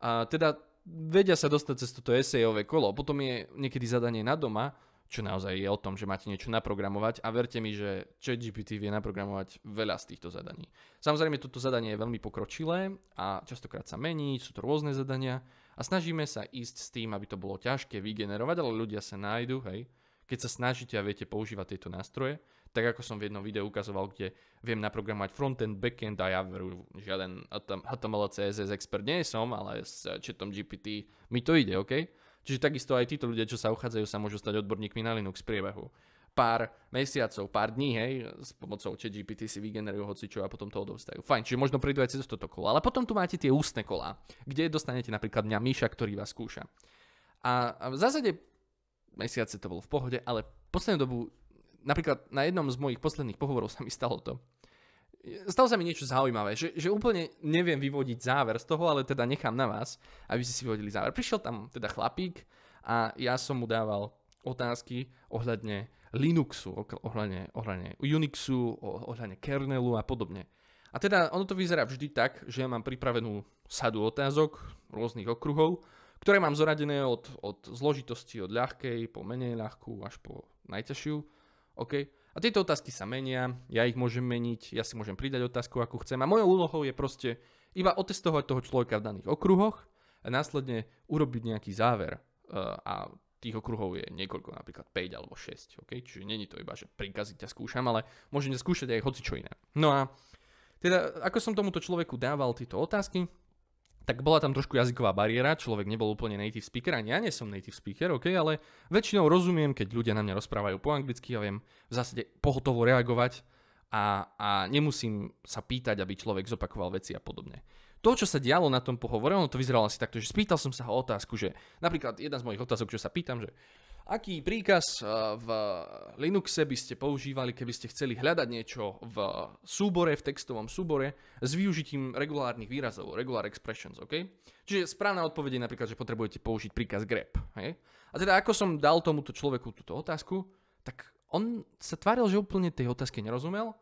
A teda vedia sa dostať cez toto esejové kolo. Potom je niekedy zadanie na doma, čo naozaj je o tom, že máte niečo naprogramovať a verte mi, že ChatGPT vie naprogramovať veľa z týchto zadaní. Samozrejme, toto zadanie je veľmi pokročilé a častokrát sa mení, sú to rôzne zadania a snažíme sa ísť s tým, aby to bolo ťažké vygenerovať, ale ľudia sa nájdu, hej. Keď sa snažíte a viete používať tieto nástroje, tak ako som v jednom videu ukazoval, kde viem naprogramovať frontend, backend a ja veru, žiaden HTML, CSS expert nie som, ale s chatom GPT mi to ide, okej? Okay? Čiže takisto aj títo ľudia, čo sa uchádzajú, sa môžu stať odborníkmi na Linux priebehu. Pár mesiacov, pár dní, hej, s pomocou ChatGPT si vygenerujú hocičo a potom to odovzdajú. Fajn, čiže možno prídu aj cez toto kolo. Ale potom tu máte tie ústne kola, kde dostanete napríklad mňa Míša, ktorý vás skúša. A v zásade mesiace to bolo v pohode, ale poslednú dobu, napríklad na jednom z mojich posledných pohovorov sa mi stalo to, stalo sa mi niečo zaujímavé, že, že úplne neviem vyvodiť záver z toho, ale teda nechám na vás, aby ste si vyvodili záver. Prišiel tam teda chlapík a ja som mu dával otázky ohľadne Linuxu, ohľadne, ohľadne Unixu, ohľadne kernelu a podobne. A teda ono to vyzerá vždy tak, že ja mám pripravenú sadu otázok rôznych okruhov, ktoré mám zoradené od, od zložitosti, od ľahkej po menej ľahkú až po najťažšiu. Okay. A tieto otázky sa menia, ja ich môžem meniť, ja si môžem pridať otázku, ako chcem. A mojou úlohou je proste iba otestovať toho človeka v daných okruhoch a následne urobiť nejaký záver. E, a tých okruhov je niekoľko, napríklad 5 alebo 6. Okay? Čiže není to iba, že príkazy ťa skúšam, ale môžem ťa skúšať aj hoci čo iné. No a teda, ako som tomuto človeku dával tieto otázky, tak bola tam trošku jazyková bariéra, človek nebol úplne native speaker, ani ja nie som native speaker, OK, ale väčšinou rozumiem, keď ľudia na mňa rozprávajú po anglicky a ja viem v zásade pohotovo reagovať a, a nemusím sa pýtať, aby človek zopakoval veci a podobne to, čo sa dialo na tom pohovore, ono to vyzeralo asi takto, že spýtal som sa ho otázku, že napríklad jedna z mojich otázok, čo sa pýtam, že aký príkaz eh, v Linuxe by ste používali, keby ste chceli hľadať niečo v súbore, v textovom súbore s využitím regulárnych výrazov, regular expressions, OK? Čiže správna odpoveď je napríklad, že potrebujete použiť príkaz grep, hej? A teda ako som dal tomuto človeku túto otázku, tak on sa tváril, že úplne tej otázke nerozumel,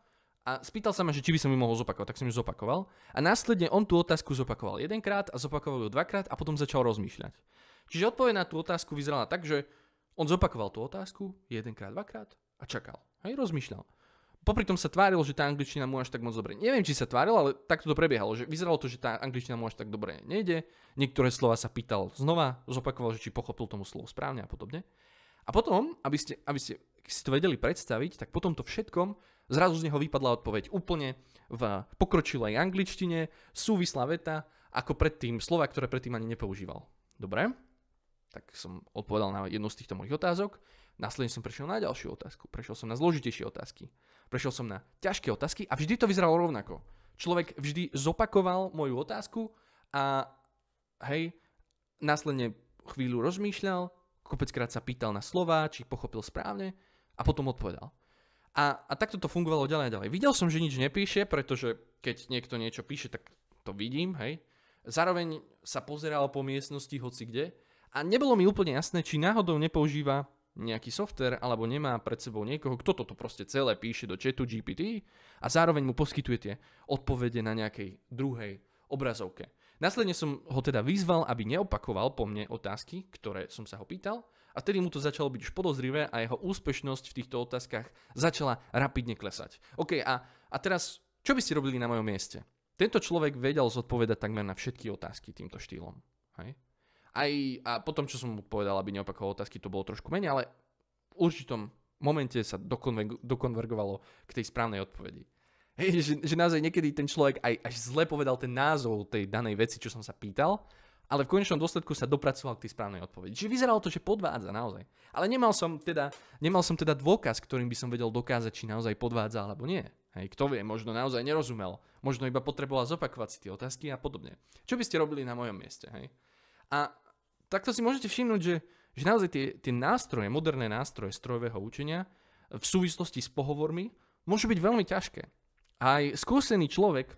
a spýtal sa ma, že či by som ju mohol zopakovať, tak som ju zopakoval. A následne on tú otázku zopakoval jedenkrát a zopakoval ju dvakrát a potom začal rozmýšľať. Čiže odpoveď na tú otázku vyzerala tak, že on zopakoval tú otázku jedenkrát, dvakrát a čakal. Hej, rozmýšľal. Popri tom sa tváril, že tá angličtina mu až tak moc dobre. Neviem, či sa tváril, ale takto to prebiehalo. Že vyzeralo to, že tá angličtina mu až tak dobre nejde. Niektoré slova sa pýtal znova, zopakoval, že či pochopil tomu slovo správne a podobne. A potom, aby ste, aby ste si to vedeli predstaviť, tak potom to všetkom Zrazu z neho vypadla odpoveď úplne v pokročilej angličtine, súvislá veta, ako predtým slova, ktoré predtým ani nepoužíval. Dobre, tak som odpovedal na jednu z týchto mojich otázok. Následne som prešiel na ďalšiu otázku. Prešiel som na zložitejšie otázky. Prešiel som na ťažké otázky a vždy to vyzeralo rovnako. Človek vždy zopakoval moju otázku a hej, následne chvíľu rozmýšľal, kopeckrát sa pýtal na slova, či pochopil správne a potom odpovedal. A, a takto to fungovalo ďalej a ďalej. Videl som, že nič nepíše, pretože keď niekto niečo píše, tak to vidím, hej. Zároveň sa pozeral po miestnosti hoci kde a nebolo mi úplne jasné, či náhodou nepoužíva nejaký software alebo nemá pred sebou niekoho, kto toto proste celé píše do chatu GPT a zároveň mu poskytuje tie odpovede na nejakej druhej obrazovke. Následne som ho teda vyzval, aby neopakoval po mne otázky, ktoré som sa ho pýtal, a vtedy mu to začalo byť už podozrivé a jeho úspešnosť v týchto otázkach začala rapidne klesať. OK, a, a teraz, čo by ste robili na mojom mieste? Tento človek vedel zodpovedať takmer na všetky otázky týmto štýlom. Hej? Aj, a potom, čo som mu povedal, aby neopakoval otázky, to bolo trošku menej, ale v určitom momente sa dokonvergovalo k tej správnej odpovedi. Hej, že, že naozaj niekedy ten človek aj až zle povedal ten názov tej danej veci, čo som sa pýtal ale v konečnom dôsledku sa dopracoval k tej správnej odpovedi. Čiže vyzeralo to, že podvádza naozaj. Ale nemal som teda, nemal som teda dôkaz, ktorým by som vedel dokázať, či naozaj podvádza alebo nie. Hej, kto vie, možno naozaj nerozumel, možno iba potreboval zopakovať si tie otázky a podobne. Čo by ste robili na mojom mieste? Hej? A takto si môžete všimnúť, že, že naozaj tie, tie nástroje, moderné nástroje strojového učenia eh, v súvislosti s pohovormi môžu byť veľmi ťažké. Aj skúsený človek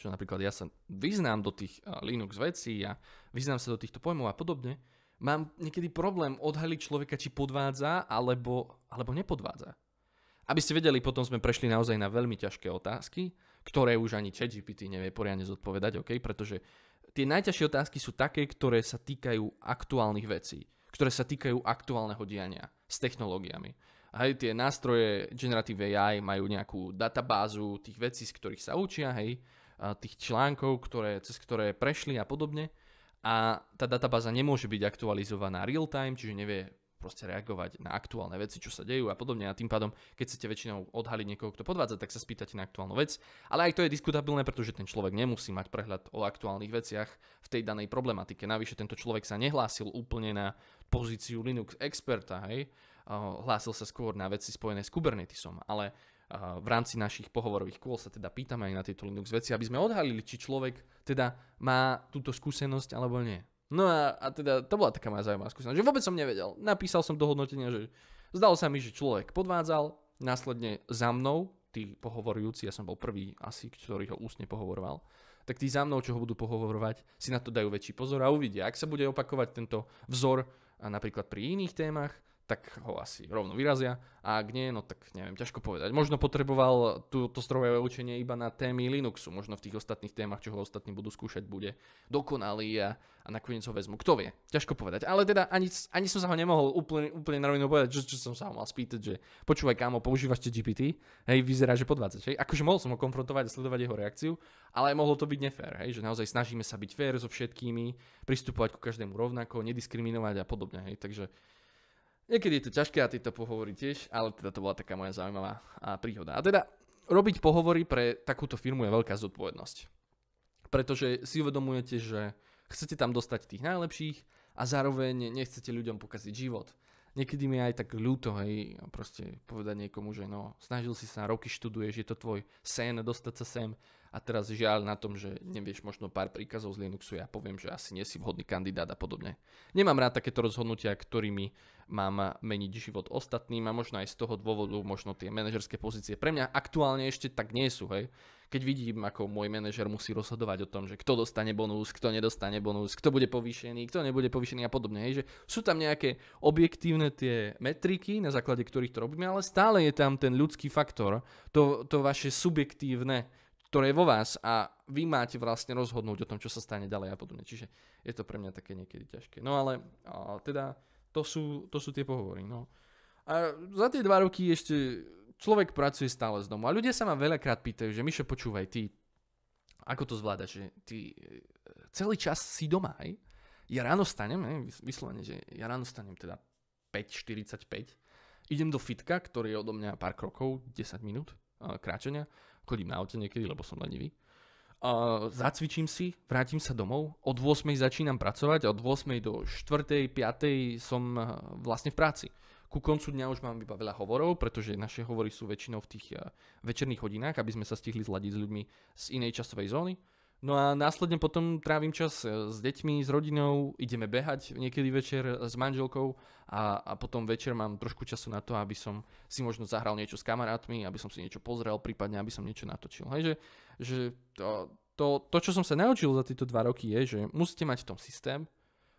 čo napríklad ja sa vyznám do tých eh, Linux vecí a vyznám sa do týchto pojmov a podobne, mám niekedy problém odhaliť človeka, či podvádza alebo, alebo nepodvádza. Aby ste vedeli, potom sme prešli naozaj na veľmi ťažké otázky, ktoré už ani ChatGPT nevie poriadne zodpovedať, okay? pretože tie najťažšie otázky sú také, ktoré sa týkajú aktuálnych vecí, ktoré sa týkajú aktuálneho diania s technológiami. Hej, tie nástroje Generative AI majú nejakú databázu tých vecí, z ktorých sa učia, hej, tých článkov, ktoré, cez ktoré prešli a podobne. A tá databáza nemôže byť aktualizovaná real-time, čiže nevie proste reagovať na aktuálne veci, čo sa dejú a podobne. A tým pádom, keď chcete väčšinou odhaliť niekoho, kto podvádza, tak sa spýtate na aktuálnu vec. Ale aj to je diskutabilné, pretože ten človek nemusí mať prehľad o aktuálnych veciach v tej danej problematike. Navyše tento človek sa nehlásil úplne na pozíciu Linux experta, hej? Hlásil sa skôr na veci spojené s Kubernetisom, ale v rámci našich pohovorových kôl sa teda pýtame aj na tieto Linux veci, aby sme odhalili, či človek teda má túto skúsenosť alebo nie. No a, a teda to bola taká moja zaujímavá skúsenosť, že vôbec som nevedel. Napísal som do hodnotenia, že zdalo sa mi, že človek podvádzal, následne za mnou, tí pohovorujúci, ja som bol prvý asi, ktorý ho ústne pohovoroval, tak tí za mnou, čo ho budú pohovorovať, si na to dajú väčší pozor a uvidia. Ak sa bude opakovať tento vzor a napríklad pri iných témach, tak ho asi rovno vyrazia. A ak nie, no tak neviem, ťažko povedať. Možno potreboval túto strojové učenie iba na témy Linuxu, možno v tých ostatných témach, čo ho ostatní budú skúšať, bude dokonalý a, a nakoniec ho vezmu. Kto vie, ťažko povedať. Ale teda ani, ani som sa ho nemohol úplne, úplne na rovinu povedať, čo, čo som sa ho mal spýtať, že počúvaj kámo, používaš ti GPT, hej, vyzerá, že po 20, hej. Akože mohol som ho konfrontovať a sledovať jeho reakciu, ale mohlo to byť nefér, hej, že naozaj snažíme sa byť fér so všetkými, pristupovať ku každému rovnako, nediskriminovať a podobne, hej. Takže Niekedy je to ťažké a tieto pohovorí tiež, ale teda to bola taká moja zaujímavá príhoda. A teda robiť pohovory pre takúto firmu je veľká zodpovednosť. Pretože si uvedomujete, že chcete tam dostať tých najlepších a zároveň nechcete ľuďom pokaziť život. Niekedy mi je aj tak ľúto, hej, proste povedať niekomu, že no, snažil si sa, roky študuješ, je to tvoj sen dostať sa sem a teraz žiaľ na tom, že nevieš možno pár príkazov z Linuxu, ja poviem, že asi nie si vhodný kandidát a podobne. Nemám rád takéto rozhodnutia, ktorými mám meniť život ostatným a možno aj z toho dôvodu možno tie manažerské pozície pre mňa aktuálne ešte tak nie sú, hej. Keď vidím, ako môj manažer musí rozhodovať o tom, že kto dostane bonus, kto nedostane bonus, kto bude povýšený, kto nebude povýšený a podobne, hej, že sú tam nejaké objektívne tie metriky, na základe ktorých to robíme, ale stále je tam ten ľudský faktor, to, to vaše subjektívne, ktoré je vo vás a vy máte vlastne rozhodnúť o tom, čo sa stane ďalej a podobne. Čiže je to pre mňa také niekedy ťažké. No ale teda to sú, to sú tie pohovory. No. A za tie dva roky ešte človek pracuje stále z domu. A ľudia sa ma veľakrát pýtajú, že Mišo, počúvaj, ty ako to zvládaš, že ty e, celý čas si doma, aj? Ja ráno stanem, aj, vyslovene, že ja ráno stanem teda 5.45, idem do fitka, ktorý je odo mňa pár krokov, 10 minút e, kráčania, chodím na aute niekedy, lebo som lenivý. Uh, zacvičím si, vrátim sa domov, od 8 začínam pracovať, od 8 do 4, 5 som eh, vlastne v práci. Ku koncu dňa už mám iba veľa hovorov, pretože naše hovory sú väčšinou v tých eh, večerných hodinách, aby sme sa stihli zladiť s ľuďmi z inej časovej zóny. No a následne potom trávim čas e, s deťmi, s rodinou, ideme behať niekedy večer e, s manželkou a, a potom večer mám trošku času na to, aby som si možno zahral niečo s kamarátmi, aby som si niečo pozrel, prípadne aby som niečo natočil. Hej, že, že to, to, to, čo som sa naučil za tieto dva roky je, že musíte mať v tom systém,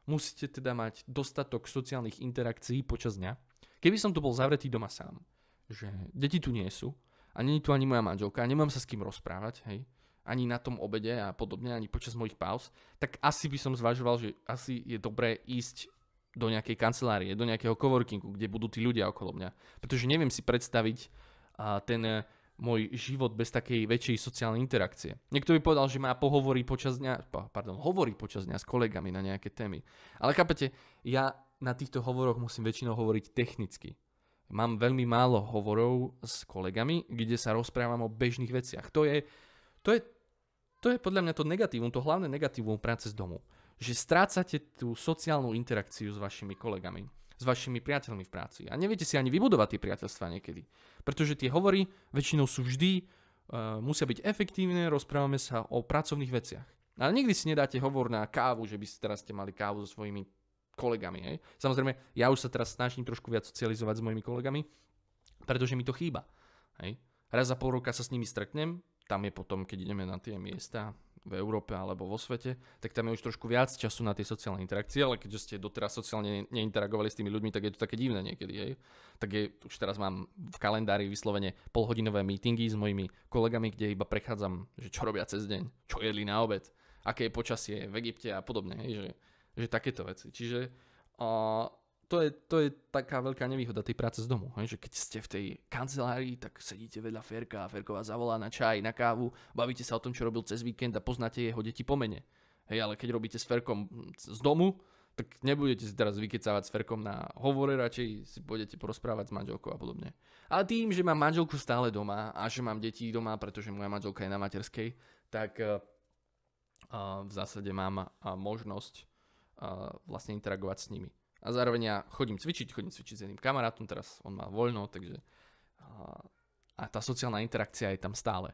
musíte teda mať dostatok sociálnych interakcií počas dňa. Keby som tu bol zavretý doma sám, že deti tu nie sú a není tu ani moja manželka, nemám sa s kým rozprávať, hej, ani na tom obede a podobne, ani počas mojich pauz, tak asi by som zvažoval, že asi je dobré ísť do nejakej kancelárie, do nejakého coworkingu, kde budú tí ľudia okolo mňa. Pretože neviem si predstaviť ten e, môj život bez takej väčšej sociálnej interakcie. Niekto by povedal, že má pohovorí počas dňa, pardon, hovorí počas dňa s kolegami na nejaké témy. Ale chápete, ja na týchto hovoroch musím väčšinou hovoriť technicky. Mám veľmi málo hovorov s kolegami, kde sa rozprávam o bežných veciach. To je to je, to je podľa mňa to negatívum, to hlavné negatívum práce z domu. Že strácate tú sociálnu interakciu s vašimi kolegami, s vašimi priateľmi v práci. A neviete si ani vybudovať tie priateľstva niekedy. Pretože tie hovory väčšinou sú vždy, uh, musia byť efektívne, rozprávame sa o pracovných veciach. Ale nikdy si nedáte hovor na kávu, že by ste teraz ste mali kávu so svojimi kolegami. Hej. Samozrejme, ja už sa teraz snažím trošku viac socializovať s mojimi kolegami, pretože mi to chýba. Hej. Raz za pol roka sa s nimi stretnem, tam je potom, keď ideme na tie miesta v Európe alebo vo svete, tak tam je už trošku viac času na tie sociálne interakcie, ale keďže ste doteraz sociálne neinteragovali s tými ľuďmi, tak je to také divné niekedy. Hej. Tak je, už teraz mám v kalendári vyslovene polhodinové meetingy s mojimi kolegami, kde iba prechádzam, že čo robia cez deň, čo jedli na obed, aké je počasie v Egypte a podobne. Hej, že, že takéto veci. Čiže uh, to je, to je taká veľká nevýhoda tej práce z domu, hej? že keď ste v tej kancelárii, tak sedíte vedľa Ferka a vás zavolá na čaj, na kávu, bavíte sa o tom, čo robil cez víkend a poznáte jeho deti po mene. Hej, ale keď robíte s Ferkom hm, z domu, tak nebudete si teraz vykecávať s Ferkom na hovore, radšej si budete porozprávať s manželkou a podobne. Ale tým, že mám manželku stále doma a že mám deti doma, pretože moja manželka je na materskej, tak uh, v zásade mám uh, možnosť uh, vlastne interagovať s nimi. A zároveň ja chodím cvičiť, chodím cvičiť s jedným kamarátom, teraz on má voľno, takže a tá sociálna interakcia je tam stále.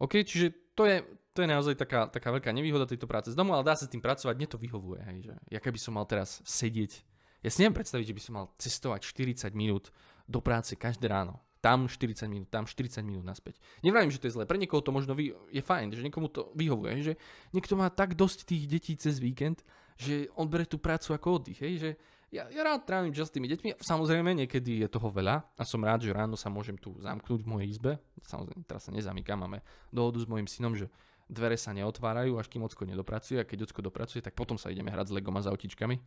OK, čiže to je, to je naozaj taká, taká veľká nevýhoda tejto práce z domu, ale dá sa s tým pracovať, mne to vyhovuje. Hej, že ja keby som mal teraz sedieť, ja si neviem predstaviť, že by som mal cestovať 40 minút do práce každé ráno tam 40 minút, tam 40 minút naspäť. Nevrajím, že to je zle, pre niekoho to možno vy, je fajn, že niekomu to vyhovuje, že niekto má tak dosť tých detí cez víkend, že on bere tú prácu ako oddych, hej, že ja, ja rád trávim čas s tými deťmi, samozrejme niekedy je toho veľa a som rád, že ráno sa môžem tu zamknúť v mojej izbe, samozrejme teraz sa nezamykám, máme dohodu s mojim synom, že dvere sa neotvárajú, až kým ocko nedopracuje a keď ocko dopracuje, tak potom sa ideme hrať s legom a s autičkami.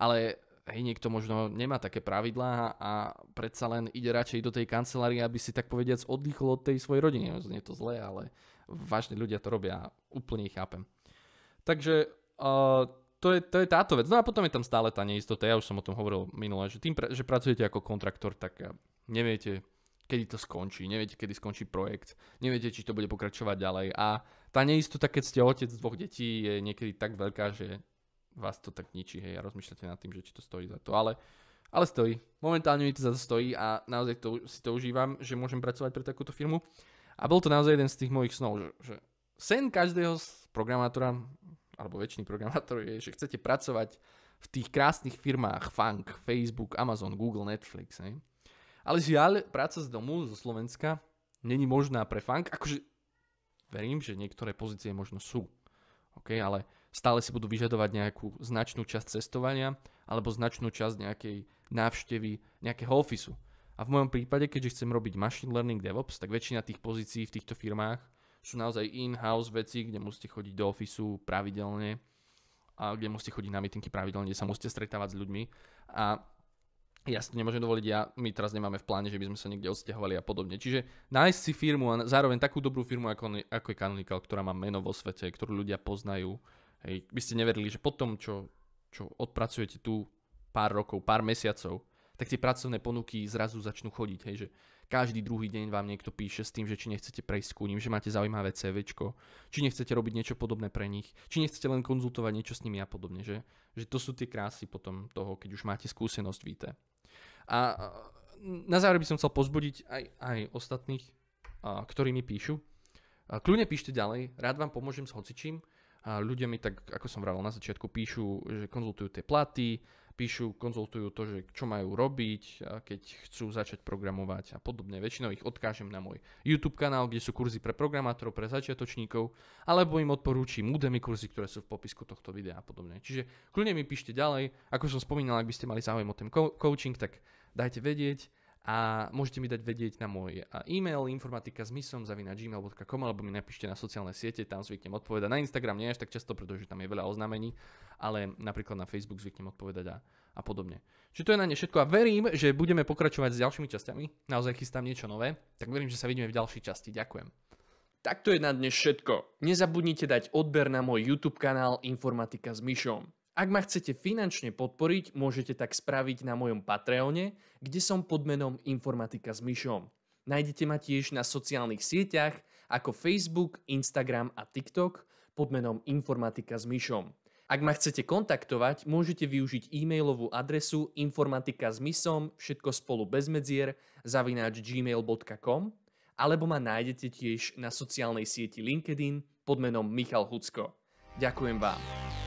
Ale hej, niekto možno nemá také pravidlá a predsa len ide radšej do tej kancelárie, aby si tak povediac oddychol od tej svojej rodiny. Nie je to zlé, ale vážne ľudia to robia a úplne ich chápem. Takže uh, to, je, to je táto vec. No a potom je tam stále tá neistota. Ja už som o tom hovoril minule, že tým, že pracujete ako kontraktor, tak neviete, kedy to skončí, neviete, kedy skončí projekt, neviete, či to bude pokračovať ďalej. A tá neistota, keď ste otec dvoch detí, je niekedy tak veľká, že vás to tak ničí, hej, a rozmýšľate nad tým, že či to stojí za to, ale, ale stojí. Momentálne mi to za to stojí a naozaj to, si to užívam, že môžem pracovať pre takúto firmu. A bol to naozaj jeden z tých mojich snov, že, že sen každého programátora, alebo väčšiny programátorov je, že chcete pracovať v tých krásnych firmách Funk, Facebook, Amazon, Google, Netflix, hej. Ale žiaľ, práca z domu, zo Slovenska, není možná pre Funk, akože verím, že niektoré pozície možno sú okay, ale stále si budú vyžadovať nejakú značnú časť cestovania alebo značnú časť nejakej návštevy nejakého ofisu. A v mojom prípade, keďže chcem robiť machine learning DevOps, tak väčšina tých pozícií v týchto firmách sú naozaj in-house veci, kde musíte chodiť do ofisu pravidelne a kde musíte chodiť na meetingy pravidelne, kde sa musíte stretávať s ľuďmi. A ja si to nemôžem dovoliť, ja, my teraz nemáme v pláne, že by sme sa niekde odsťahovali a podobne. Čiže nájsť si firmu a zároveň takú dobrú firmu, ako, ako je Canonical, ktorá má meno vo svete, ktorú ľudia poznajú. Hej, by ste neverili, že potom, čo, čo odpracujete tu pár rokov, pár mesiacov, tak tie pracovné ponuky zrazu začnú chodiť. Hej, že každý druhý deň vám niekto píše s tým, že či nechcete prejsť ku ním, že máte zaujímavé CV, či nechcete robiť niečo podobné pre nich, či nechcete len konzultovať niečo s nimi a podobne. Že, že to sú tie krásy potom toho, keď už máte skúsenosť víte. A na záver by som chcel pozbudiť aj, aj ostatných, a, ktorí mi píšu. A, kľudne píšte ďalej, rád vám pomôžem s hocičím. A ľudia mi tak, ako som vravel na začiatku, píšu, že konzultujú tie platy, píšu, konzultujú to, že čo majú robiť, keď chcú začať programovať a podobne. Väčšinou ich odkážem na môj YouTube kanál, kde sú kurzy pre programátorov, pre začiatočníkov, alebo im odporúčim Udemy kurzy, ktoré sú v popisku tohto videa a podobne. Čiže kľudne mi píšte ďalej. Ako som spomínal, ak by ste mali záujem o ten coaching, tak dajte vedieť a môžete mi dať vedieť na môj e-mail Informatika informatikazmysom.gmail.com alebo mi napíšte na sociálne siete, tam zvyknem odpovedať. Na Instagram nie až tak často, pretože tam je veľa oznámení, ale napríklad na Facebook zvyknem odpovedať a, a podobne. Čiže to je na ne všetko a verím, že budeme pokračovať s ďalšími časťami. Naozaj chystám niečo nové, tak verím, že sa vidíme v ďalšej časti. Ďakujem. Tak to je na dnes všetko. Nezabudnite dať odber na môj YouTube kanál Informatika s Myšom. Ak ma chcete finančne podporiť, môžete tak spraviť na mojom Patreone, kde som pod menom Informatika s Myšom. Nájdete ma tiež na sociálnych sieťach ako Facebook, Instagram a TikTok pod menom Informatika s Myšom. Ak ma chcete kontaktovať, môžete využiť e-mailovú adresu informatika s mysom, všetko spolu bez medzier, zavináč gmail.com alebo ma nájdete tiež na sociálnej sieti LinkedIn pod menom Michal Hucko. Ďakujem vám.